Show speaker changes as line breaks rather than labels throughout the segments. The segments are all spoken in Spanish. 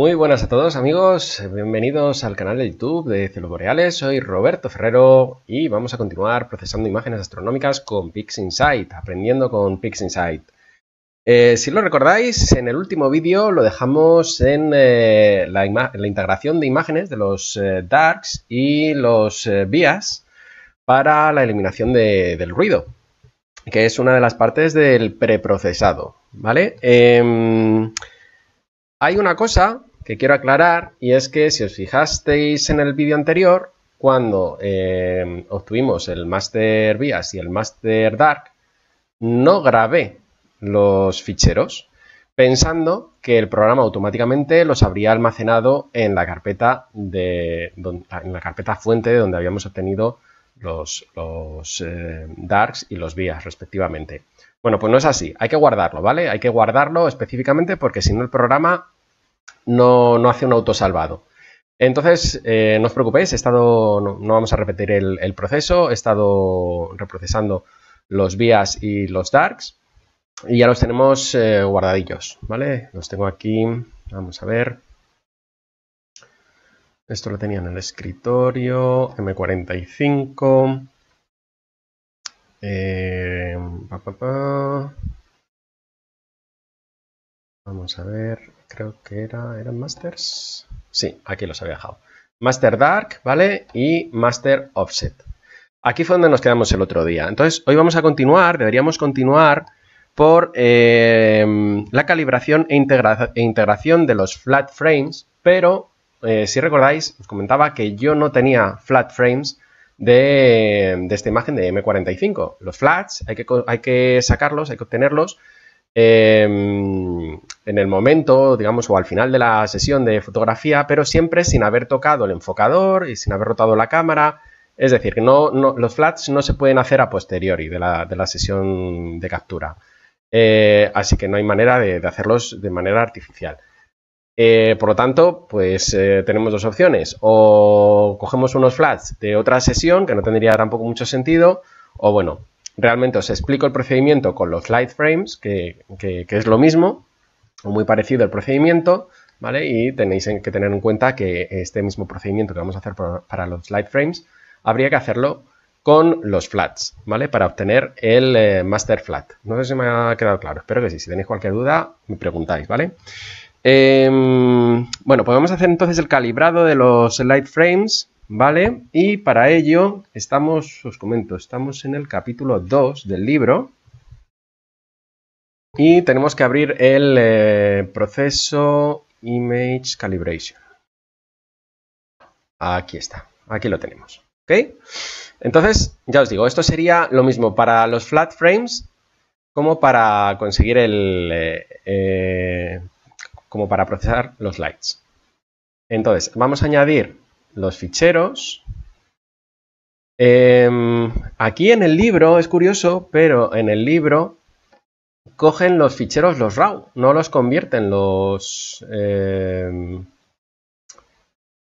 Muy buenas a todos amigos, bienvenidos al canal de YouTube de Cielos Boreales, soy Roberto Ferrero y vamos a continuar procesando imágenes astronómicas con PixInsight, aprendiendo con PixInsight. Eh, si lo recordáis, en el último vídeo lo dejamos en eh, la, integración de imágenes de los eh, darks y los vías para la eliminación del ruido, que es una de las partes del preprocesado, ¿vale? Em, hay una cosa que quiero aclarar y es que si os fijasteis en el vídeo anterior, cuando em, obtuvimos el Master Bias y el Master Dark, no grabé los ficheros pensando que el programa automáticamente los habría almacenado en la carpeta de en la carpeta fuente de donde habíamos obtenido los, em, darks y los bias respectivamente. Bueno, pues no es así, hay que guardarlo, ¿vale? Hay que guardarlo específicamente porque si no el programa no, hace un autosalvado. Entonces, eh, no os preocupéis, estado, no, vamos a repetir el, proceso, he estado reprocesando los vías y los darks y ya los tenemos eh, guardadillos, ¿vale? Los tengo aquí, vamos a ver. Esto lo tenía en el escritorio,
M45. Eh, vamos a ver creo que era,
¿eran Masters? Sí, aquí los había dejado. Master Dark, ¿vale? Y Master Offset. Aquí fue donde nos quedamos el otro día. Entonces, hoy vamos a continuar, deberíamos continuar por eh, la calibración e, e, integración de los flat frames, pero eh, si recordáis, os comentaba que yo no tenía flat frames de, esta imagen de M45. Los flats hay que, hay que sacarlos, hay que obtenerlos Em, en el momento, digamos, o al final de la sesión de fotografía, pero siempre sin haber tocado el enfocador y sin haber rotado la cámara. Es decir, que los flats no se pueden hacer a posteriori de la, sesión de captura. Eh, así que no hay manera de, hacerlos de manera artificial. Eh, por lo tanto, pues eh, tenemos dos opciones. O cogemos unos flats de otra sesión, que no tendría tampoco mucho sentido, o bueno, realmente os explico el procedimiento con los light frames, que, es lo mismo, o muy parecido el procedimiento, ¿vale? Y tenéis que tener en cuenta que este mismo procedimiento que vamos a hacer para los light frames, habría que hacerlo con los flats, ¿vale? Para obtener el eh, master flat. No sé si me ha quedado claro, espero que sí. Si tenéis cualquier duda, me preguntáis, ¿vale? Em, bueno, pues vamos a hacer entonces el calibrado de los light frames ¿Vale? Y para ello estamos, os comento, estamos en el capítulo 2 del libro. Y tenemos que abrir el eh, proceso Image Calibration. Aquí está, aquí lo tenemos. ¿Ok? Entonces, ya os digo, esto sería lo mismo para los flat frames como para conseguir el... Eh, eh, como para procesar los lights. Entonces, vamos a añadir los ficheros. Em, aquí en el libro, es curioso, pero en el libro cogen los ficheros, los RAW, no los convierten, los... Em,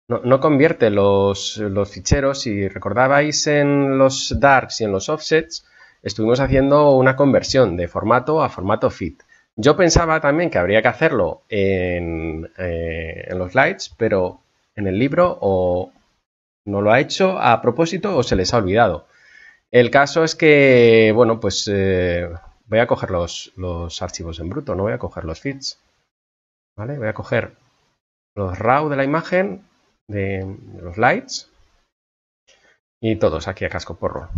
no, convierte los, los ficheros. Si recordabais en los darks y en los offsets, estuvimos haciendo una conversión de formato a formato fit. Yo pensaba también que habría que hacerlo en, eh, en los lights, pero en el libro o no lo ha hecho a propósito o se les ha olvidado. El caso es que, bueno, pues eh, voy a coger los, los, archivos en bruto, no voy a coger los feeds. ¿Vale? Voy a coger los RAW de la imagen, de, los lights y todos aquí a casco porro.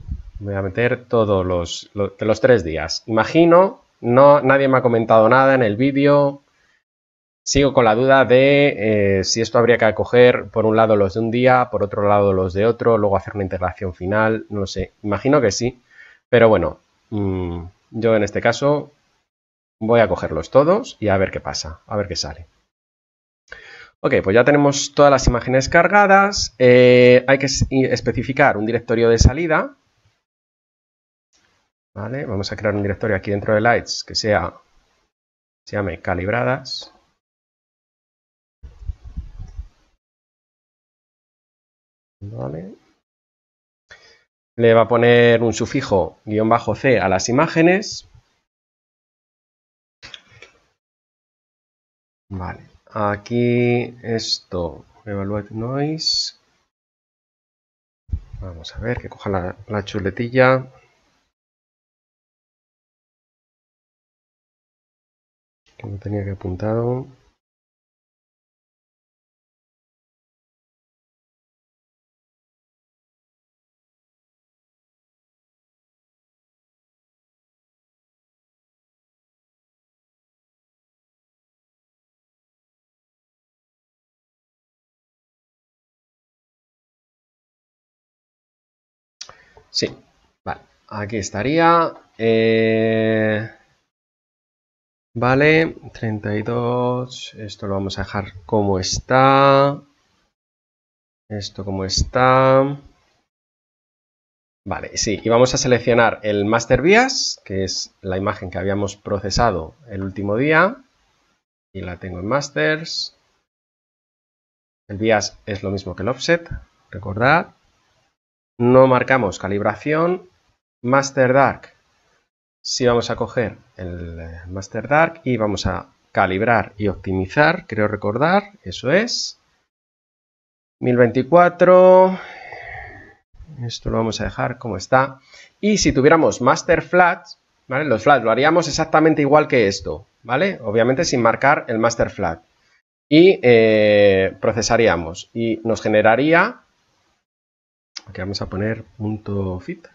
Voy a meter todos los, de los tres días. Imagino, no, nadie me ha comentado nada en el vídeo, Sigo con la duda de eh, si esto habría que coger por un lado los de un día, por otro lado los de otro, luego hacer una integración final, no lo sé. Imagino que sí, pero bueno, mm, yo en este caso voy a cogerlos todos y a ver qué pasa, a ver qué sale. Ok, pues ya tenemos todas las imágenes cargadas. Eh, hay que especificar un directorio de salida. Vale, vamos a crear un directorio aquí
dentro de Lights que sea, se llame calibradas. ¿Vale? Le va a poner un sufijo guión bajo C a las imágenes. Vale, aquí esto, evaluate noise. Vamos a ver, que coja la, chuletilla. Que no tenía que apuntado. Sí, vale, aquí estaría. Eh,
vale, 32, esto lo vamos a dejar como está. Esto como está. Vale, sí, y vamos a seleccionar el Master Bias, que es la imagen que habíamos procesado el último día. Y la tengo en Masters. El Bias es lo mismo que el Offset, recordad no marcamos calibración, Master Dark. Si vamos a coger el eh, Master Dark y vamos a calibrar y optimizar, creo recordar, eso es. 1024, esto lo vamos a dejar como está. Y si tuviéramos Master flat, ¿vale? Los flats lo haríamos exactamente igual que esto, ¿vale? Obviamente sin marcar el Master Flat. Y eh, procesaríamos y nos generaría
aquí vamos a poner punto fit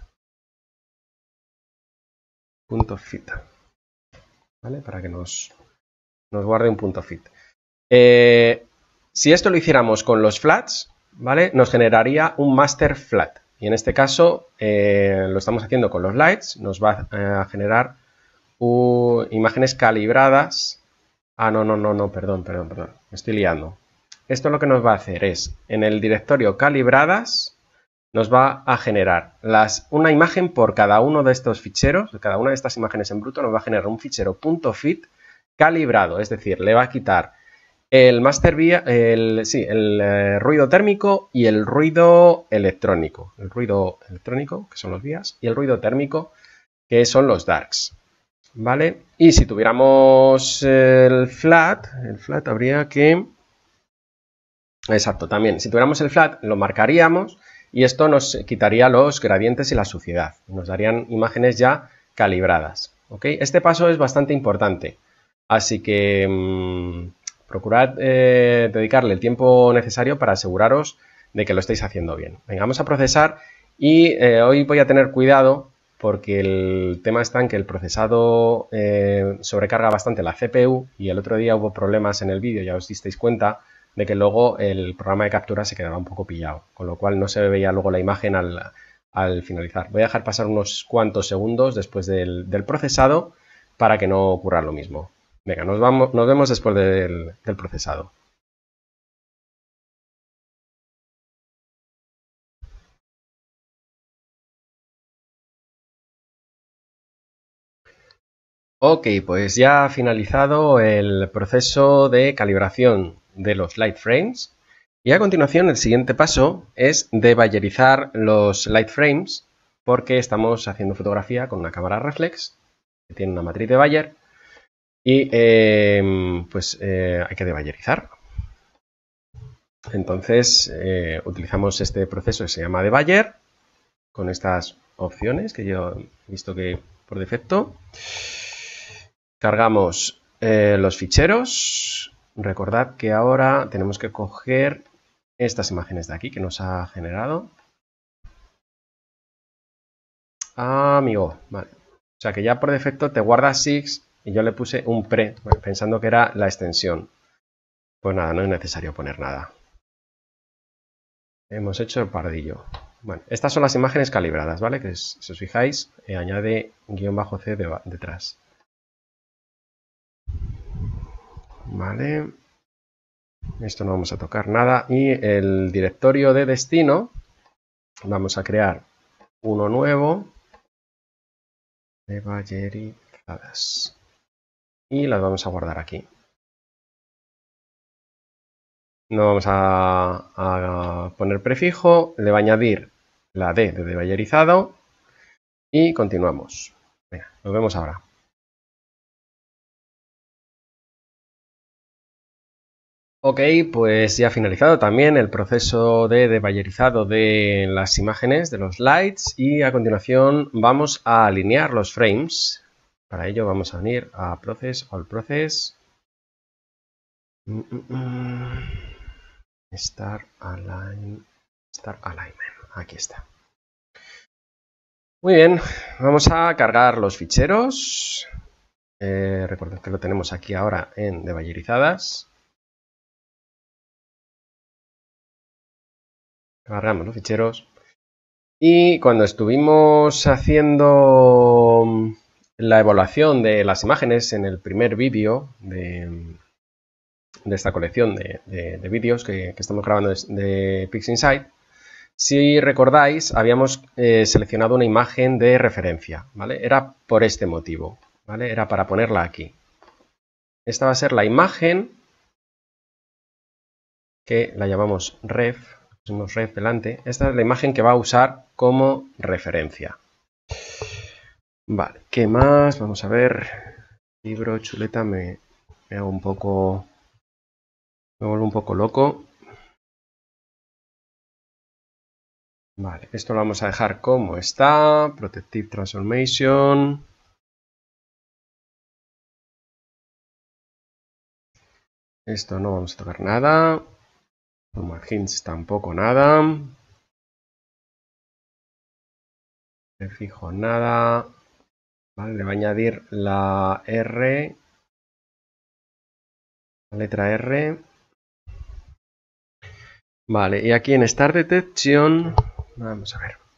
punto fit vale para que nos nos guarde un punto fit eh,
si esto lo hiciéramos con los flats vale nos generaría un master flat y en este caso eh, lo estamos haciendo con los lights nos va eh, a generar imágenes calibradas ah no no no no perdón perdón perdón me estoy liando esto lo que nos va a hacer es en el directorio calibradas nos va a generar las, una imagen por cada uno de estos ficheros, cada una de estas imágenes en bruto nos va a generar un fichero .fit calibrado, es decir, le va a quitar el master vía, el, eh, ruido térmico y el ruido electrónico, el ruido electrónico que son los vías y el ruido térmico que son los darks, ¿vale? Y si tuviéramos el flat, el flat habría que Exacto, también. Si tuviéramos el flat, lo marcaríamos y esto nos quitaría los gradientes y la suciedad. Nos darían imágenes ya calibradas. ¿ok? Este paso es bastante importante, así que mm, procurad eh, dedicarle el tiempo necesario para aseguraros de que lo estáis haciendo bien. Venga, vamos a procesar y eh, hoy voy a tener cuidado porque el tema está en que el procesado eh, sobrecarga bastante la CPU y el otro día hubo problemas en el vídeo, ya os disteis cuenta, de que luego el programa de captura se quedaba un poco pillado, con lo cual no se veía luego la imagen al, finalizar. Voy a dejar pasar unos cuantos segundos después del, procesado
para que no ocurra lo mismo. Venga, nos, vamos, nos vemos después del procesado. Ok, pues ya ha finalizado el proceso de calibración
de los light frames y a continuación el siguiente paso es deballerizar los light frames porque estamos haciendo fotografía con una cámara reflex que tiene una matriz de Bayer y em, pues eh, hay que debayerizar. Entonces eh, utilizamos este proceso que se llama debayer con estas opciones que yo he visto que por defecto. Cargamos eh, los ficheros. Recordad que ahora tenemos que coger estas imágenes de aquí que nos ha generado. Amigo, vale. O sea que ya por defecto te guarda six y yo le puse un pre, pensando que era la extensión. Pues nada, no es necesario poner nada. Hemos hecho el pardillo. Bueno, estas son las imágenes calibradas, ¿vale? Que si os fijáis, eh, añade guión bajo C detrás. Vale. Esto no vamos a tocar nada. Y el directorio de destino, vamos a
crear uno nuevo de ballerizadas. Y las vamos a guardar aquí. No vamos a, poner prefijo, le va a añadir la D de, de y continuamos. Venga, nos vemos ahora. Ok, pues ya ha finalizado también el proceso de deballerizado de las imágenes,
de los lights y a continuación vamos a alinear los frames. Para ello vamos a venir a Process, All Process, mm, mm, mm. align, Star Alignment, aquí está. Muy bien, vamos a cargar los ficheros.
Eh, recordad recuerden que lo tenemos aquí ahora en deballerizadas. agarramos los ficheros. Y cuando estuvimos haciendo mm, la evaluación
de las imágenes en el primer vídeo de, esta colección de, vídeos que, estamos grabando de PixInsight, si recordáis, habíamos eh, seleccionado una imagen de referencia, ¿vale? Era por este motivo, ¿vale? Era para ponerla aquí. Esta va a ser la imagen que la llamamos ref unos delante. Esta es la imagen que va a usar como referencia. Vale, ¿qué más? Vamos a ver.
Libro, chuleta, me, me hago un poco... Me vuelvo un poco loco. Vale, esto lo vamos a dejar como está. Protective Transformation. Esto no vamos a tocar nada. Magins tampoco nada. fijo nada. Vale, le voy a añadir la R. La letra R. Vale, y aquí en Start Detection, vamos a ver.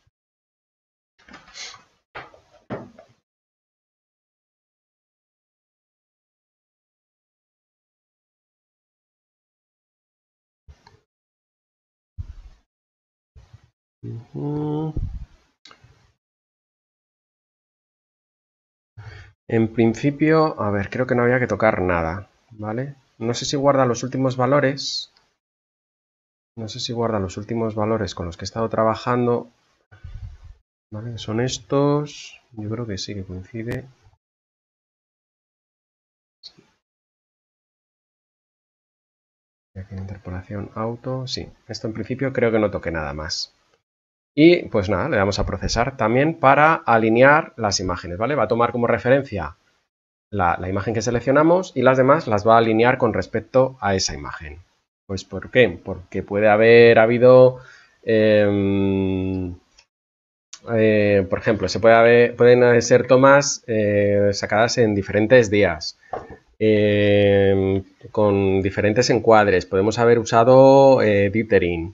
En
principio, a ver, creo que no había que tocar nada, ¿vale? No sé si guarda los últimos valores. No sé si guarda los últimos valores con los que he estado trabajando.
¿Vale? Son estos. Yo creo que sí, que coincide. interpolación auto. Sí, esto en principio creo que no toque nada más. Y
pues nada, le damos a procesar también para alinear las imágenes, ¿vale? Va a tomar como referencia la, imagen que seleccionamos y las demás las va a alinear con respecto a esa imagen. Pues ¿por qué? Porque puede haber habido, em, eh, por ejemplo, se pueden ser tomas eh, sacadas en diferentes días. Em, con diferentes encuadres, podemos haber usado eh, dithering,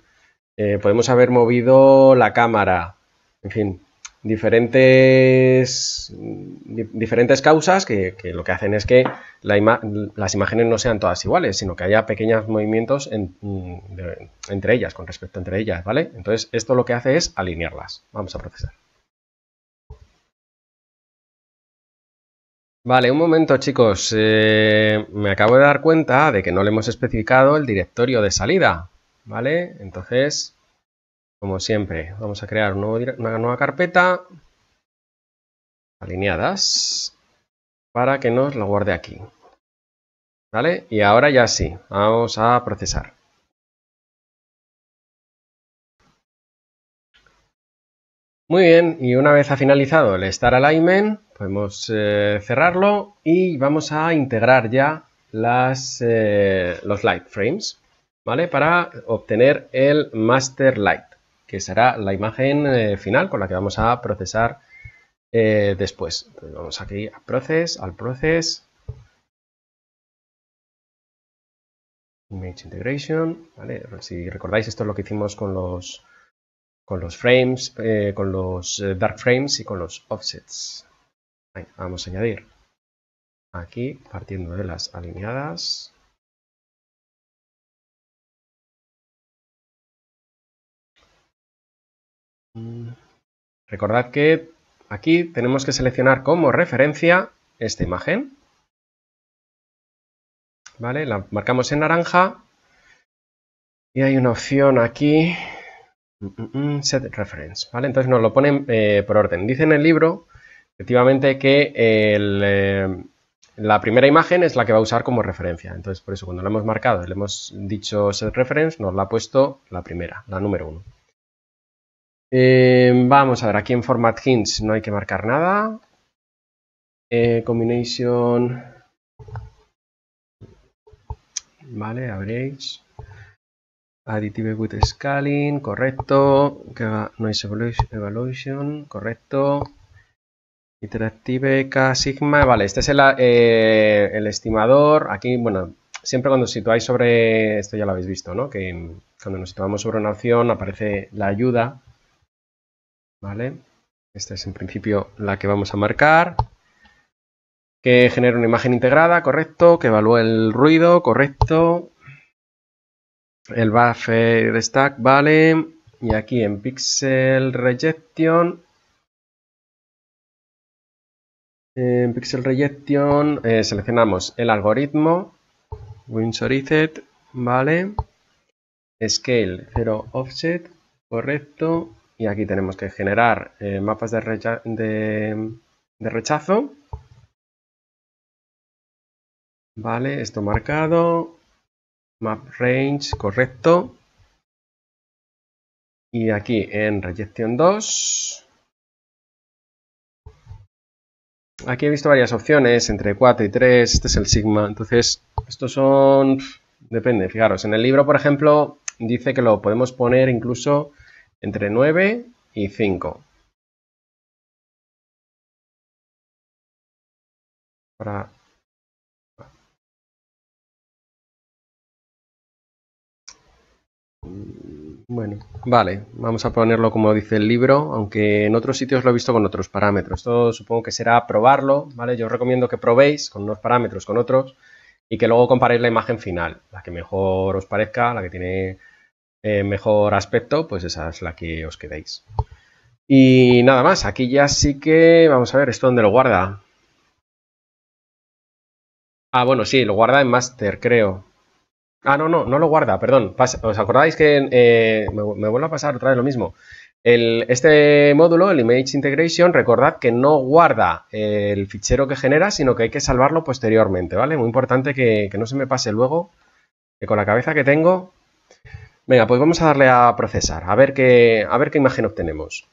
eh, podemos haber movido la cámara, en fin, diferentes, diferentes causas que, lo que hacen es que las imágenes no sean todas iguales, sino que haya pequeños movimientos
entre ellas, con respecto entre ellas, ¿vale? Entonces, esto lo que hace es alinearlas. Vamos a procesar.
Vale, un momento chicos, eh, me acabo de dar cuenta de que no le hemos especificado el directorio de salida, ¿vale? Entonces, como siempre, vamos a crear una nueva carpeta alineadas
para que nos lo guarde aquí. ¿Vale? Y ahora ya sí, vamos a procesar. Muy bien, y una vez ha finalizado el Star Alignment, podemos eh, cerrarlo
y vamos a integrar ya eh, los Light Frames. Para obtener el Master Light, que será la imagen eh,
final con la que vamos a procesar eh, después. vamos aquí a Process, al Process, Image Integration, Si recordáis, esto es lo que hicimos con los, frames,
con los eh, dark frames y con los offsets. vamos a añadir
aquí, partiendo de las alineadas, Mm. Recordad que aquí tenemos que seleccionar como referencia esta imagen.
¿Vale? La marcamos en naranja.
Y hay una opción aquí. Mm, mm, set reference. ¿Vale?
Entonces nos lo ponen eh, por orden. Dice en el libro, efectivamente, que eh, la primera imagen es la que va a usar como referencia. Entonces, por eso, cuando la hemos marcado le hemos dicho set reference, nos la ha puesto la primera, la número 1. Eh, vamos a ver, aquí en Format Hints no hay que marcar nada. Eh, combination. Vale, average. Additive with scaling, correcto. Noise evolution correcto. Interactive K sigma, vale, este es el, eh, estimador. Aquí, bueno, siempre cuando situáis sobre, esto ya lo habéis visto, ¿no? Que cuando nos situamos sobre una opción aparece la ayuda ¿vale? Esta es en principio la que vamos a marcar. Que genera una imagen integrada, correcto. Que evalúe el ruido, correcto.
El buffer stack, vale. Y aquí en pixel rejection. En pixel
rejection eh, seleccionamos el algoritmo. Winsorized, vale. Scale 0 offset, correcto. Y aquí tenemos que generar eh, mapas de, rechazo.
Vale, esto marcado. Map range, correcto. Y aquí en Rejection 2. Aquí he visto varias opciones,
entre 4 y 3. Este es el sigma. Entonces, estos son... Depende, fijaros. En el
libro, por ejemplo, dice que lo podemos poner incluso entre 9 y 5. Bueno, vale, vamos a ponerlo como dice el libro,
aunque en otros sitios lo he visto con otros parámetros. Esto supongo que será probarlo, ¿vale? Yo os recomiendo que probéis con unos parámetros, con otros, y que luego comparéis la imagen final, la que mejor os parezca, la que tiene eh, mejor aspecto, pues esa es la que os quedéis. Y nada más, aquí ya sí que, vamos a ver, ¿esto dónde lo guarda? Ah, bueno, sí, lo guarda en master, creo. Ah, no, no, no lo guarda, perdón. ¿Os acordáis que eh, me, me vuelvo a pasar otra vez lo mismo? El, este módulo, el Image Integration, recordad que no guarda el fichero que genera, sino que hay que salvarlo posteriormente, ¿vale? Muy importante que, que no se me pase luego, que con la cabeza que tengo Venga, pues vamos a darle a procesar, a ver qué, a ver qué imagen obtenemos.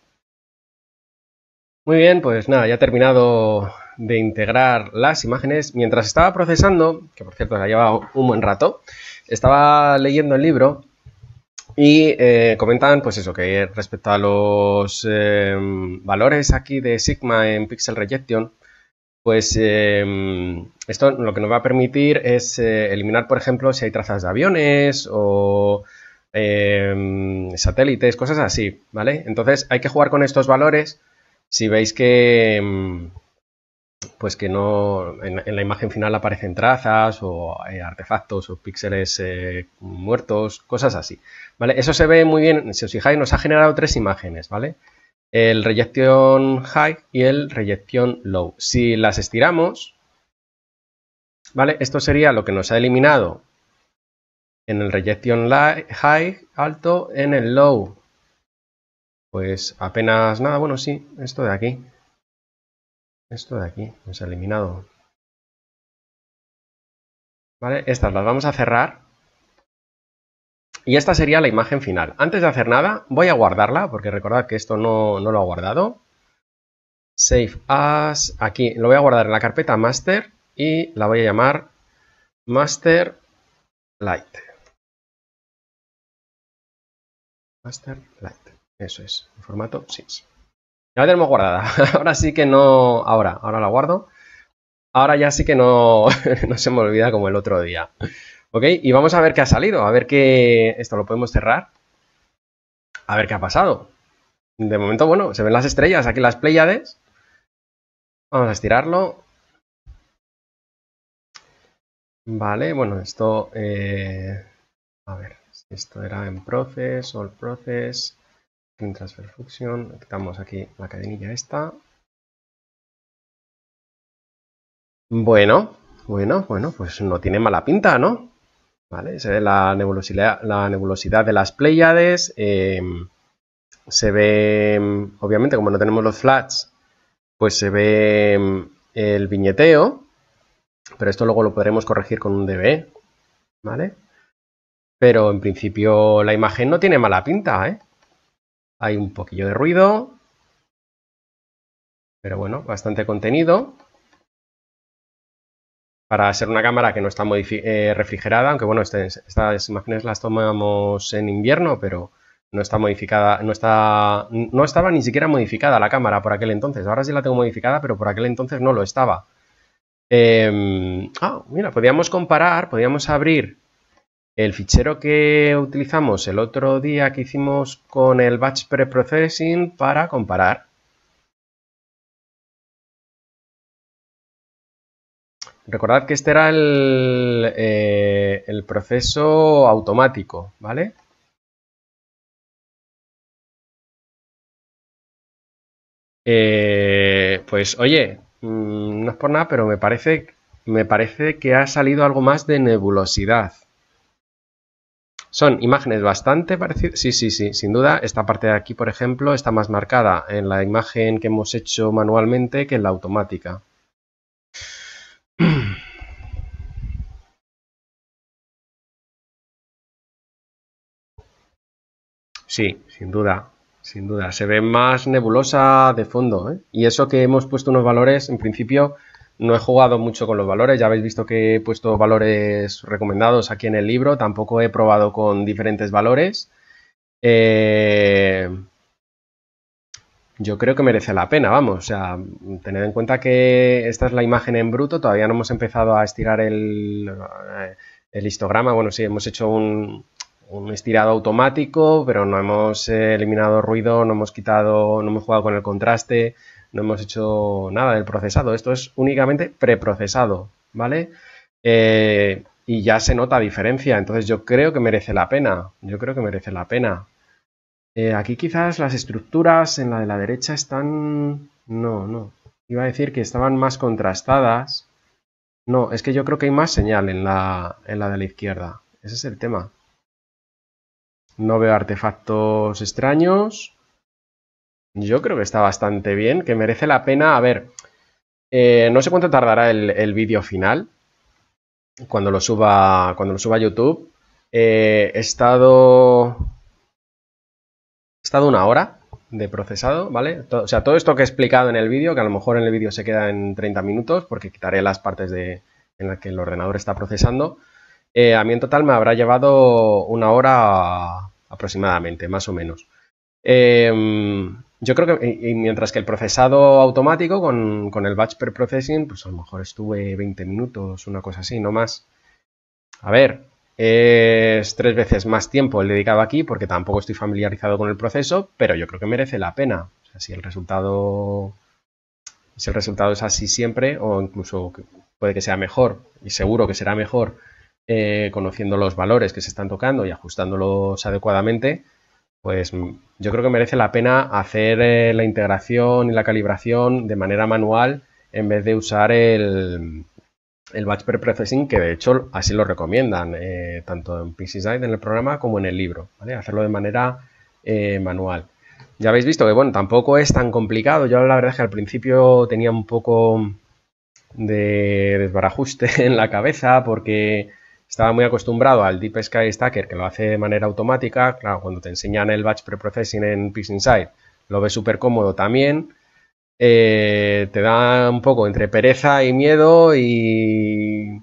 Muy bien, pues nada, ya he terminado de integrar las imágenes. Mientras estaba procesando, que por cierto la llevado un buen rato, estaba leyendo el libro y eh, comentan, pues eso, que respecto a los eh, valores aquí de Sigma en Pixel Rejection, pues eh, esto lo que nos va a permitir es eliminar, por ejemplo, si hay trazas de aviones o Em, satélites, cosas así, ¿vale? Entonces hay que jugar con estos valores. Si veis que, em, pues que no, en, la imagen final aparecen trazas o eh, artefactos o píxeles eh, muertos, cosas así, ¿vale? Eso se ve muy bien, si os fijáis, nos ha generado tres imágenes, ¿vale? el rejection high y el rejection low. Si las estiramos, ¿vale? Esto sería lo que nos ha eliminado en el rejection high, alto, en el low. Pues apenas
nada, bueno, sí, esto de aquí. Esto de aquí, hemos pues eliminado. ¿Vale? Estas las vamos a cerrar. Y esta sería la imagen final. Antes de hacer nada, voy a guardarla, porque recordad que esto no,
no lo ha guardado. Save as, aquí, lo voy a guardar en la carpeta master
y la voy a llamar master light. Master Light, Eso es, en formato 6 Ya la tenemos guardada. Ahora sí que no. Ahora, ahora la guardo. Ahora
ya sí que no, no se me olvida como el otro día. Ok, y vamos a ver qué ha salido. A ver qué. Esto lo podemos cerrar. A ver qué ha pasado. De momento,
bueno, se ven las estrellas aquí, las Pleiades. Vamos a estirarlo. Vale, bueno, esto. Eh, a ver. Esto era en process, all process, clean transfer function. Quitamos aquí la cadenilla esta.
Bueno, bueno, bueno, pues no tiene mala pinta, ¿no? Vale, se ve la nebulosidad, la nebulosidad de las Pléyades. Em, se ve, em, obviamente, como no tenemos los flats, pues se ve em, el viñeteo. Pero esto luego lo podremos corregir con un DB, ¿vale? Pero en principio la imagen no tiene mala pinta, ¿eh? Hay un poquillo de ruido. Pero bueno, bastante contenido. Para ser una cámara que no está eh, refrigerada, aunque bueno, este, estas imágenes las tomamos en invierno, pero no está modificada, no estaba ni siquiera modificada la cámara por aquel entonces. Ahora sí la tengo modificada, pero por aquel entonces no lo estaba. Em, ah, mira, podíamos comparar, podíamos abrir el fichero que utilizamos el otro día que hicimos con el batch preprocessing para
comparar. Recordad que este era el, eh, proceso automático, ¿vale? Eh, pues oye, mm, no es por nada, pero me parece,
me parece que ha salido algo más de nebulosidad. Son imágenes bastante parecidas. Sí, sí, sí, sin duda. Esta parte de aquí, por ejemplo, está más marcada en la imagen que hemos hecho manualmente que en la automática.
Sí, sin duda, sin duda. Se ve más
nebulosa de fondo. ¿eh? Y eso que hemos puesto unos valores, en principio, no he jugado mucho con los valores, ya habéis visto que he puesto valores recomendados aquí en el libro, tampoco he probado con diferentes valores. Eh, yo creo que merece la pena, vamos, o sea, tened en cuenta que esta es la imagen en bruto, todavía no hemos empezado a estirar el, eh, el histograma, bueno, sí, hemos hecho un, un estirado automático, pero no hemos eh, eliminado ruido, no hemos quitado, no hemos jugado con el contraste, no hemos hecho nada del procesado, esto es únicamente preprocesado, ¿vale? Eh, y ya se nota diferencia, entonces yo creo que merece la pena, yo creo que merece la pena. Eh, aquí quizás las estructuras en la de la derecha están... No, no, iba a decir que estaban más contrastadas. No, es que yo creo que hay más señal en la, en la de la izquierda. Ese es el tema. No veo artefactos extraños yo creo que está bastante bien, que merece la pena. A ver, eh, no sé cuánto tardará el, vídeo final cuando lo suba, cuando lo suba a YouTube. Eh, he estado. He estado una hora de procesado, ¿vale? o sea, todo esto que he explicado en el vídeo, que a lo mejor en el vídeo se queda en 30 minutos, porque quitaré las partes de, en las que el ordenador está procesando. Eh, a mí en total me habrá llevado una hora aproximadamente, más o menos. Eh, yo creo que, mientras que el procesado automático con, el batch per processing, pues a lo mejor estuve 20 minutos, una cosa así, no más. A ver, es tres veces más tiempo el dedicado aquí porque tampoco estoy familiarizado con el proceso, pero yo creo que merece la pena. si el resultado, si el resultado es así siempre o incluso puede que sea mejor y seguro que será mejor eh, conociendo los valores que se están tocando y ajustándolos adecuadamente, pues mm, yo creo que merece la pena hacer eh, la integración y la calibración de manera manual en vez de usar el, batch batch preprocessing, que de hecho así lo recomiendan, eh, tanto en PCSide en el programa como en el libro, ¿vale? Hacerlo de manera eh, manual. Ya habéis visto que, bueno, tampoco es tan complicado. Yo la verdad es que al principio tenía un poco de desbarajuste en la cabeza porque estaba muy acostumbrado al Deep Sky Stacker que lo hace de manera automática. Claro, cuando te enseñan el batch preprocessing en Peace Inside, lo ves súper cómodo también. Eh, te da un poco entre pereza y miedo y,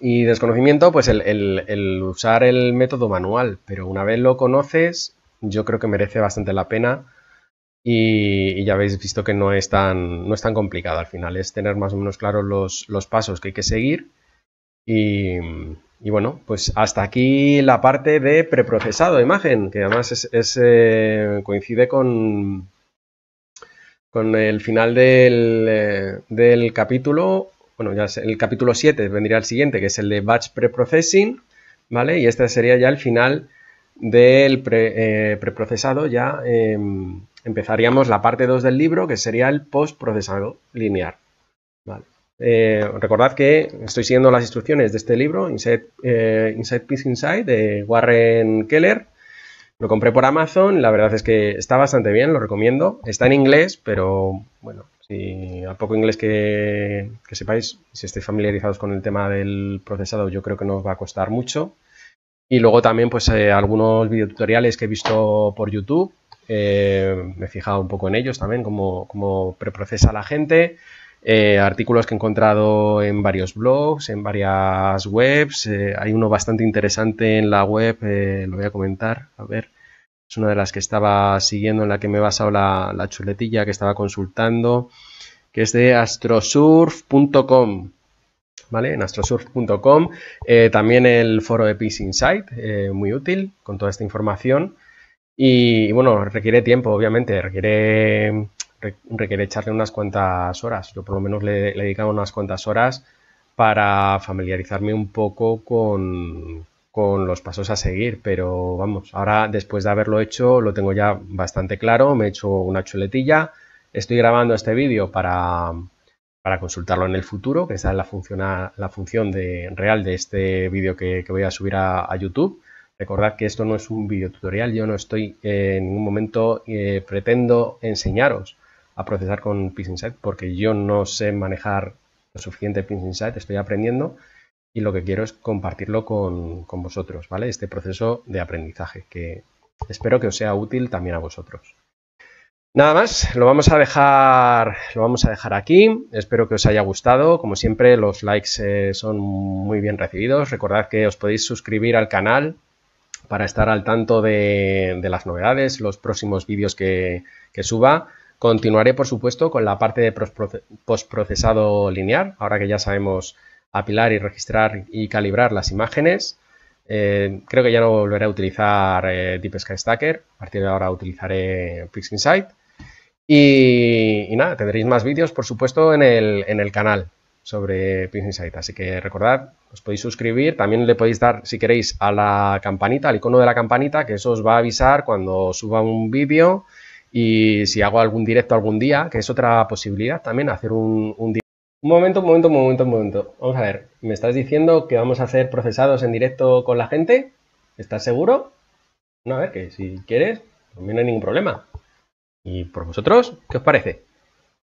desconocimiento, pues el, usar el método manual. Pero una vez lo conoces, yo creo que merece bastante la pena. Y, ya habéis visto que no es, tan, no es tan complicado al final, es tener más o menos claros los, los pasos que hay que seguir Mm, y, bueno, pues hasta aquí la parte de preprocesado de imagen, que además eh, coincide con, con el final del, eh, del capítulo. Bueno, ya es el capítulo 7 vendría el siguiente, que es el de batch preprocessing, ¿vale? Y este sería ya el final del eh, preprocesado, ya em, empezaríamos la parte 2 del libro, que sería el postprocesado lineal, ¿vale? Eh, recordad que estoy siguiendo las instrucciones de este libro, Inside, eh, Inside Peace Inside, de Warren Keller. Lo compré por Amazon, la verdad es que está bastante bien, lo recomiendo. Está en inglés, pero bueno, si hay poco inglés que, sepáis, si estáis familiarizados con el tema del procesado, yo creo que no os va a costar mucho. Y luego también, pues, eh, algunos videotutoriales que he visto por YouTube. me he fijado un poco en ellos también, cómo preprocesa la gente. Eh, artículos que he encontrado en varios blogs, en varias webs. Eh, hay uno bastante interesante en la web, eh, lo voy a comentar, a ver. Es una de las que estaba siguiendo, en la que me he basado la, chuletilla que estaba consultando, que es de astrosurf.com. ¿Vale? En astrosurf.com. también el foro de Peace Insight, muy útil con toda esta información. Y, y bueno, requiere tiempo, obviamente, requiere requiere echarle unas cuantas horas. Yo por lo menos le, le unas cuantas horas para familiarizarme un poco con, con los pasos a seguir, pero vamos, ahora después de haberlo hecho lo tengo ya bastante claro, me he hecho una chuletilla, estoy grabando este vídeo para, consultarlo en el futuro, que esa es la, función la función de, real de este vídeo que, voy a subir a, YouTube. Recordad que esto no es un vídeo tutorial, yo no estoy eh, en ningún momento eh, pretendo enseñaros a procesar con Pins porque yo no sé manejar lo suficiente Pins Insight, estoy aprendiendo y lo que quiero es compartirlo con, con vosotros, ¿vale? Este proceso de aprendizaje que espero que os sea útil también a vosotros. Nada más, lo vamos a dejar, lo vamos a dejar aquí. Espero que os haya gustado. Como siempre, los likes eh, son muy bien recibidos. Recordad que os podéis suscribir al canal para estar al tanto de, de las novedades, los próximos vídeos que, que suba. Continuaré, por supuesto, con la parte de postprocesado lineal, ahora que ya sabemos apilar y registrar y calibrar las imágenes. Eh, creo que ya no volveré a utilizar eh, Deep Sky Stacker, a partir de ahora utilizaré PixInsight. Y, y nada, tendréis más vídeos, por supuesto, en el, en el canal sobre PixInsight. Así que recordad, os podéis suscribir, también le podéis dar, si queréis, a la campanita, al icono de la campanita, que eso os va a avisar cuando suba un vídeo y si hago algún directo algún día, que es otra posibilidad también, hacer un, un Un momento, un momento, un momento, un momento. Vamos a ver, ¿me estás diciendo que vamos a hacer procesados en directo con la gente? ¿Estás seguro? No, a ver, que si quieres, ...también no hay ningún problema. ¿Y por vosotros? ¿Qué os parece?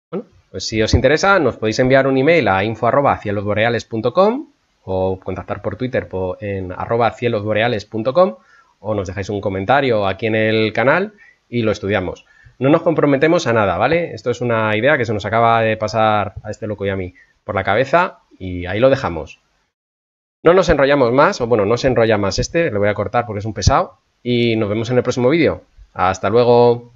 Bueno, pues si os interesa, nos podéis enviar un email a info.cielosboreales.com o contactar por Twitter en arroba cielosboreales.com o nos dejáis un comentario aquí en el canal y lo estudiamos. No nos comprometemos a nada, ¿vale? Esto es una idea que se nos acaba de pasar a este loco y a mí por la cabeza y ahí lo dejamos. No nos enrollamos más, o bueno, no se enrolla más este, le voy a
cortar porque es un pesado y nos vemos en el próximo vídeo. Hasta luego.